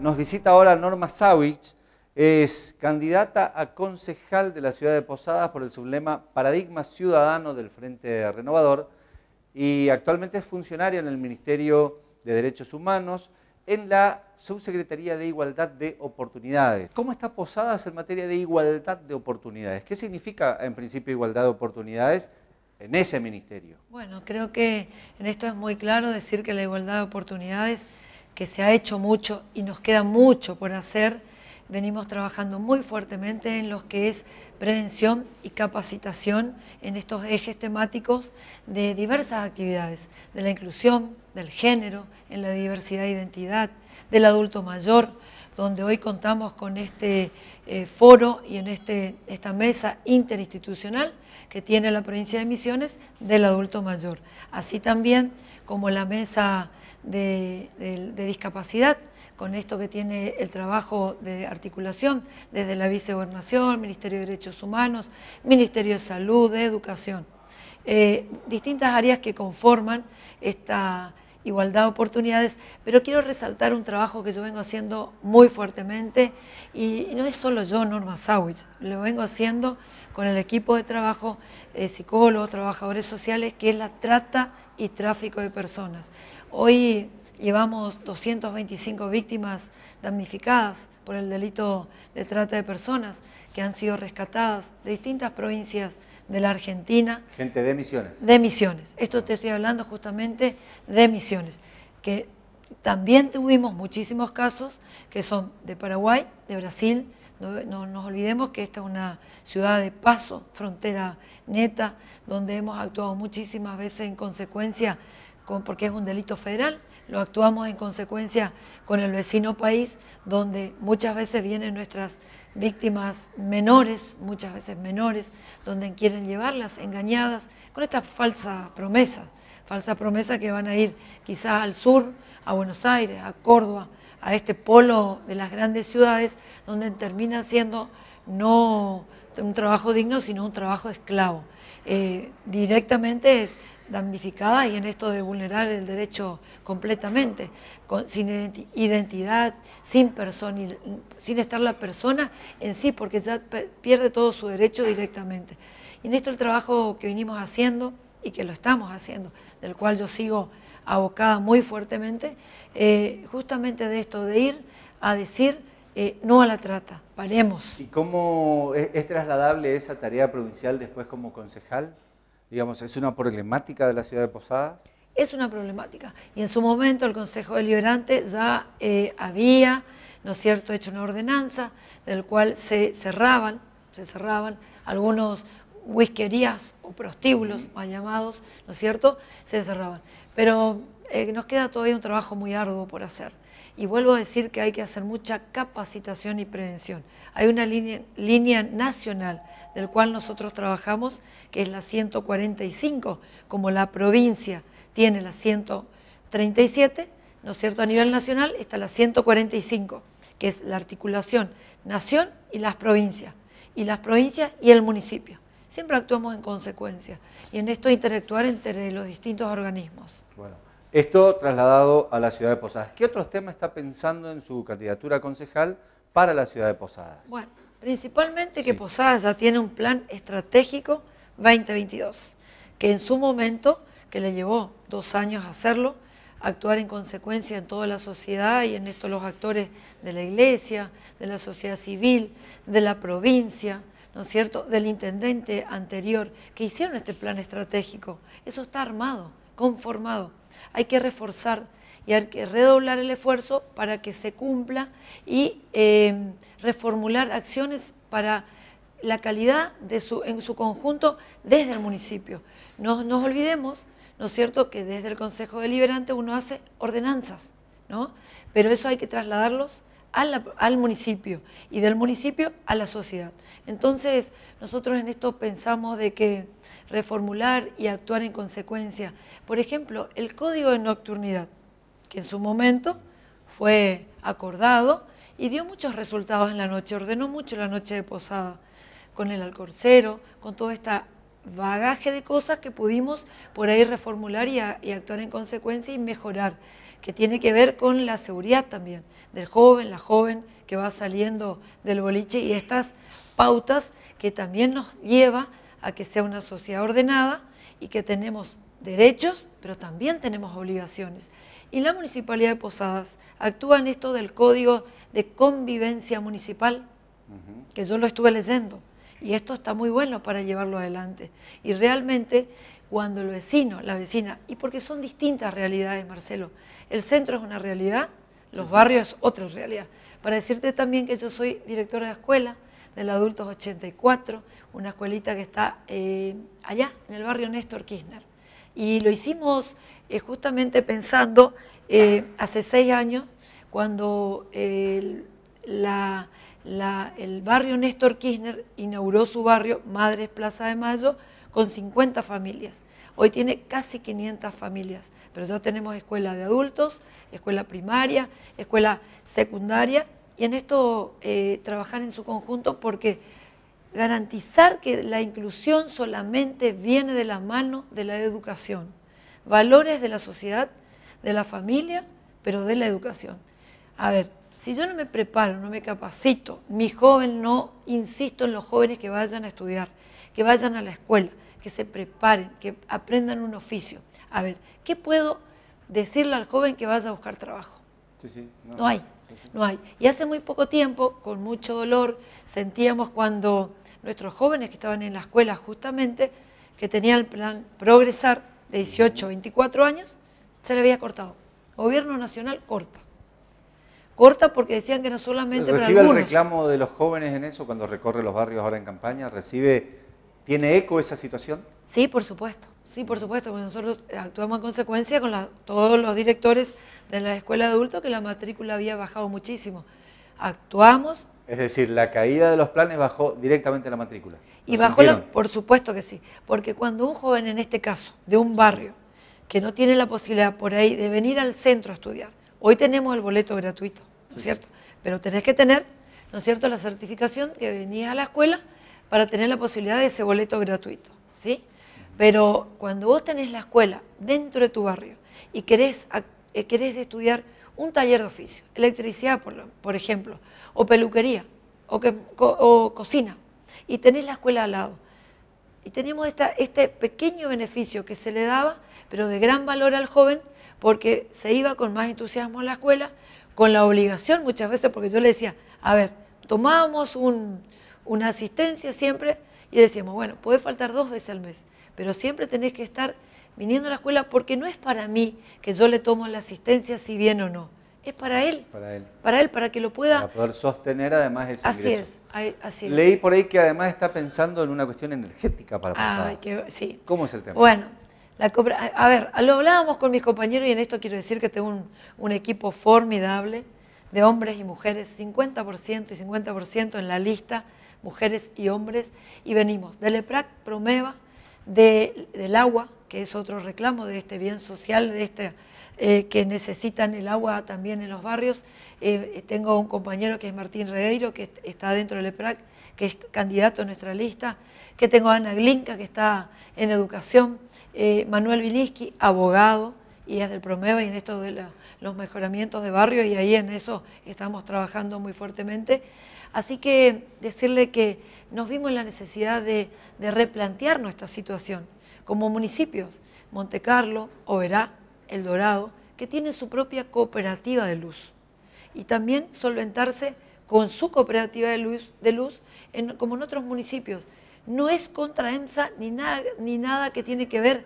Nos visita ahora Norma Sawich, es candidata a concejal de la ciudad de Posadas por el sublema Paradigma Ciudadano del Frente Renovador y actualmente es funcionaria en el Ministerio de Derechos Humanos en la Subsecretaría de Igualdad de Oportunidades. ¿Cómo está Posadas en materia de igualdad de oportunidades? ¿Qué significa en principio igualdad de oportunidades en ese ministerio? Bueno, creo que en esto es muy claro decir que la igualdad de oportunidades que se ha hecho mucho y nos queda mucho por hacer, venimos trabajando muy fuertemente en lo que es prevención y capacitación en estos ejes temáticos de diversas actividades, de la inclusión, del género, en la diversidad de identidad, del adulto mayor, donde hoy contamos con este eh, foro y en este, esta mesa interinstitucional que tiene la provincia de Misiones del adulto mayor, así también como la mesa de, discapacidad, con esto que tiene el trabajo de articulación desde la Vicegobernación, Ministerio de Derechos Humanos, Ministerio de Salud, de Educación. Eh, distintas áreas que conforman esta igualdad de oportunidades, pero quiero resaltar un trabajo que yo vengo haciendo muy fuertemente y no es solo yo, Norma Sawitz, lo vengo haciendo con el equipo de trabajo, de eh, psicólogos, trabajadores sociales, que es la trata y tráfico de personas. Hoy llevamos 225 víctimas damnificadas por el delito de trata de personas que han sido rescatadas de distintas provincias de la Argentina. Gente de Misiones. De Misiones. Esto te estoy hablando justamente de Misiones, que también tuvimos muchísimos casos que son de Paraguay, de Brasil, no, nos olvidemos que esta es una ciudad de paso, frontera neta, donde hemos actuado muchísimas veces en consecuencia, porque es un delito federal, lo actuamos en consecuencia con el vecino país, donde muchas veces vienen nuestras víctimas menores, muchas veces menores, donde quieren llevarlas engañadas con estas falsas promesa, falsa promesa que van a ir quizás al sur, a Buenos Aires, a Córdoba, a este polo de las grandes ciudades, donde termina siendo no un trabajo digno, sino un trabajo esclavo. Eh, directamente es damnificada y en esto de vulnerar el derecho completamente, sin identidad, sin persona, sin estar la persona en sí, porque ya pierde todo su derecho directamente. Y en esto el trabajo que venimos haciendo y que lo estamos haciendo, del cual yo sigo abocada muy fuertemente, eh, justamente de esto, de ir a decir eh, no a la trata, paremos. ¿Y cómo es, trasladable esa tarea provincial después como concejal? Digamos, ¿es una problemática de la ciudad de Posadas? Es una problemática. Y en su momento el Consejo Deliberante ya eh, había, ¿no es cierto?, hecho una ordenanza del cual se cerraban, se cerraban algunos whiskerías o prostíbulos, más llamados, ¿no es cierto?, se cerraban. Pero eh, nos queda todavía un trabajo muy arduo por hacer. Y vuelvo a decir que hay que hacer mucha capacitación y prevención. Hay una línea, línea nacional del cual nosotros trabajamos, que es la 145, como la provincia tiene la 137, ¿no es cierto?, a nivel nacional está la 145, que es la articulación nación y las provincias, y las provincias y el municipio siempre actuamos en consecuencia y en esto interactuar entre los distintos organismos. Bueno, esto trasladado a la ciudad de Posadas. ¿Qué otros temas está pensando en su candidatura concejal para la ciudad de Posadas? Bueno, principalmente que Posadas ya tiene un plan estratégico 2022, que en su momento, que le llevó dos años hacerlo, actuar en consecuencia en toda la sociedad y en esto los actores de la iglesia, de la sociedad civil, de la provincia, ¿no es cierto?, del intendente anterior, que hicieron este plan estratégico. Eso está armado, conformado. Hay que reforzar y hay que redoblar el esfuerzo para que se cumpla y em, reformular acciones para la calidad de su, en su conjunto desde el municipio. No nos olvidemos, ¿no es cierto?, que desde el Consejo Deliberante uno hace ordenanzas, ¿no? Pero eso hay que trasladarlos al municipio y del municipio a la sociedad. Entonces, nosotros en esto pensamos de que reformular y actuar en consecuencia. Por ejemplo, el código de nocturnidad, que en su momento fue acordado y dio muchos resultados en la noche, ordenó mucho la noche de posada, con el alcorcero, con toda esta bagaje de cosas que pudimos por ahí reformular y, actuar en consecuencia y mejorar, que tiene que ver con la seguridad también del joven, la joven que va saliendo del boliche y estas pautas que también nos lleva a que sea una sociedad ordenada y que tenemos derechos, pero también tenemos obligaciones. Y la Municipalidad de Posadas actúa en esto del Código de Convivencia Municipal, que yo lo estuve leyendo y esto está muy bueno para llevarlo adelante. Y realmente cuando el vecino, la vecina, y porque son distintas realidades, Marcelo, el centro es una realidad, los barrios barrios otra realidad. Para decirte también que yo soy directora de escuela del Adultos 84, una escuelita que está eh, allá, en el barrio Néstor Kirchner. Y lo hicimos eh, justamente pensando eh, hace seis años, cuando la el barrio Néstor Kirchner inauguró su barrio Madres Plaza de Mayo con 50 familias. Hoy tiene casi 500 familias, pero ya tenemos escuela de adultos, escuela primaria, escuela secundaria, y en esto eh, trabajar en su conjunto porque garantizar que la inclusión solamente viene de la mano de la educación, valores de la sociedad, de la familia, pero de la educación. A ver, si yo no me preparo, no me capacito, mi joven no, insisto en los jóvenes que vayan a estudiar, que vayan a la escuela, que se preparen, que aprendan un oficio. A ver, ¿qué puedo decirle al joven que vaya a buscar trabajo? no. hay, no hay. Y hace muy poco tiempo, con mucho dolor, sentíamos cuando nuestros jóvenes que estaban en la escuela justamente, que tenían el plan progresar de 18, 24 años, se le había cortado. Gobierno Nacional corta corta porque decían que no solamente ¿Recibe el reclamo de los jóvenes en eso cuando recorre los barrios ahora en campaña? ¿Recibe, tiene eco esa situación? Sí, por supuesto. Sí, por supuesto, porque nosotros actuamos en consecuencia con la, todos los directores de la escuela de adultos que la matrícula había bajado muchísimo. Actuamos. Es decir, la caída de los planes bajó directamente la matrícula. Y bajó, la, por supuesto que sí, porque cuando un joven, en este caso, de un barrio, que no tiene la posibilidad por ahí de venir al centro a estudiar, hoy tenemos el boleto gratuito cierto? Pero tenés que tener, ¿no es cierto?, la certificación que venías a la escuela para tener la posibilidad de ese boleto gratuito, ¿sí? Pero cuando vos tenés la escuela dentro de tu barrio y querés, eh, querés estudiar un taller de oficio, electricidad, por, ejemplo, o peluquería, o, que, cocina, y tenés la escuela al lado, y tenemos este pequeño beneficio que se le daba, pero de gran valor al joven, porque se iba con más entusiasmo a la escuela, con la obligación muchas veces, porque yo le decía, a ver, tomábamos una asistencia siempre y decíamos, bueno, puede faltar dos veces al mes, pero siempre tenés que estar viniendo a la escuela porque no es para mí que yo le tomo la asistencia si bien o no, es para él. Para él. Para él, para que lo pueda... Para poder sostener además ese así Es, así es. Leí por ahí que además está pensando en una cuestión energética para pasar. Ah, sí. ¿Cómo es el tema? Bueno, a ver, lo hablábamos con mis compañeros y en esto quiero decir que tengo un, equipo formidable de hombres y mujeres, 50% y 50% en la lista, mujeres y hombres, y venimos del EPRAC, Promeva, del agua, que es otro reclamo de este bien social, de este, eh, que necesitan el agua también en los barrios. Eh, tengo un compañero que es Martín Regueiro, que está dentro del EPRAC, que es candidato a nuestra lista, que tengo a Ana Glinka, que está en educación, eh, Manuel Viliski, abogado, y es del Promeva y en esto de los mejoramientos de barrio, y ahí en eso estamos trabajando muy fuertemente. Así que decirle que nos vimos la necesidad de, replantear nuestra situación como municipios, Montecarlo, Oberá, El Dorado, que tienen su propia cooperativa de luz y también solventarse con su cooperativa de luz, de luz como en otros municipios. No es contra EMSA ni nada, ni nada que tiene que ver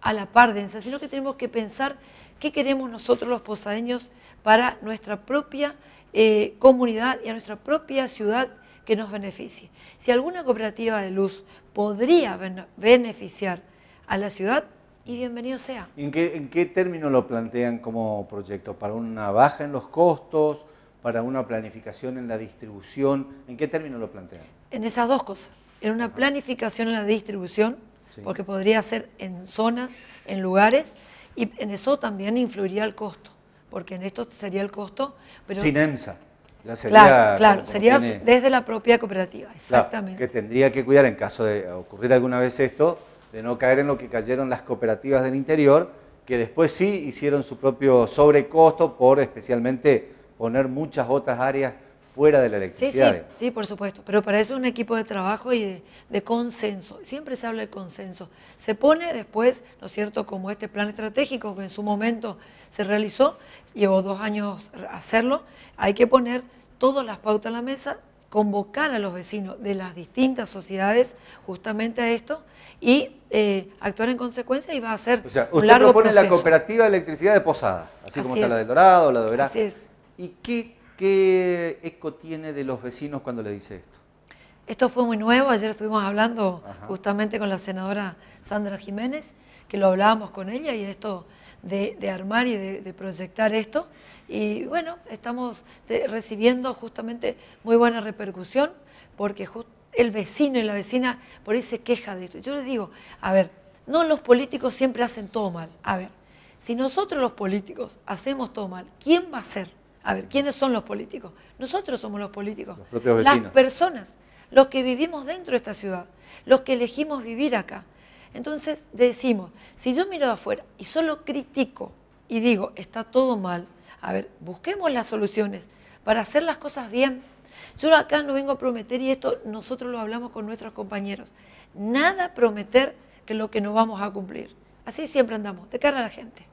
a la par de EMSA, sino que tenemos que pensar qué queremos nosotros los posadeños para nuestra propia eh, comunidad y a nuestra propia ciudad que nos beneficie. Si alguna cooperativa de luz podría beneficiar a la ciudad, y bienvenido sea. ¿En qué, en qué término lo plantean como proyecto? ¿Para una baja en los costos? para una planificación en la distribución? ¿En qué término lo plantean? En esas dos cosas. En una planificación en la distribución, porque podría ser en zonas, en lugares, y en eso también influiría el costo, porque en esto sería el costo. Sin EMSA. Ya sería, claro, claro sería desde la propia cooperativa, exactamente. que tendría que cuidar en caso de ocurrir alguna vez esto, de no caer en lo que cayeron las cooperativas del interior, que después sí hicieron su propio sobrecosto por especialmente poner muchas otras áreas fuera de la electricidad. Sí, sí, por supuesto, pero para eso es un equipo de trabajo y de, consenso. Siempre se habla del consenso. Se pone después, ¿no es cierto?, como este plan estratégico que en su momento se realizó, llevó dos años hacerlo, hay que poner todas las pautas en la mesa, convocar a los vecinos de las distintas sociedades justamente a esto y eh, actuar en consecuencia y va a ser o sea, un propone la cooperativa de electricidad de Posada, así, como está la de Dorado, la de Verá. Así es. ¿Y qué, qué eco tiene de los vecinos cuando le dice esto? Esto fue muy nuevo, ayer estuvimos hablando justamente con la senadora Sandra Jiménez, que lo hablábamos con ella y esto de, armar y de, proyectar esto. Y bueno, estamos recibiendo justamente muy buena repercusión porque el vecino y la vecina por ahí se queja de esto. Yo les digo, a ver, no los políticos siempre hacen todo mal. A ver, si nosotros los políticos hacemos todo mal, ¿quién va a ser? A ver, ¿quiénes son los políticos? Nosotros somos los políticos. Los propios vecinos. Las personas, los que vivimos dentro de esta ciudad, los que elegimos vivir acá. Entonces decimos, si yo miro de afuera y solo critico y digo, está todo mal, a ver, busquemos las soluciones para hacer las cosas bien. Yo acá no vengo a prometer, y esto nosotros lo hablamos con nuestros compañeros, nada prometer que lo que no vamos a cumplir. Así siempre andamos, de cara a la gente.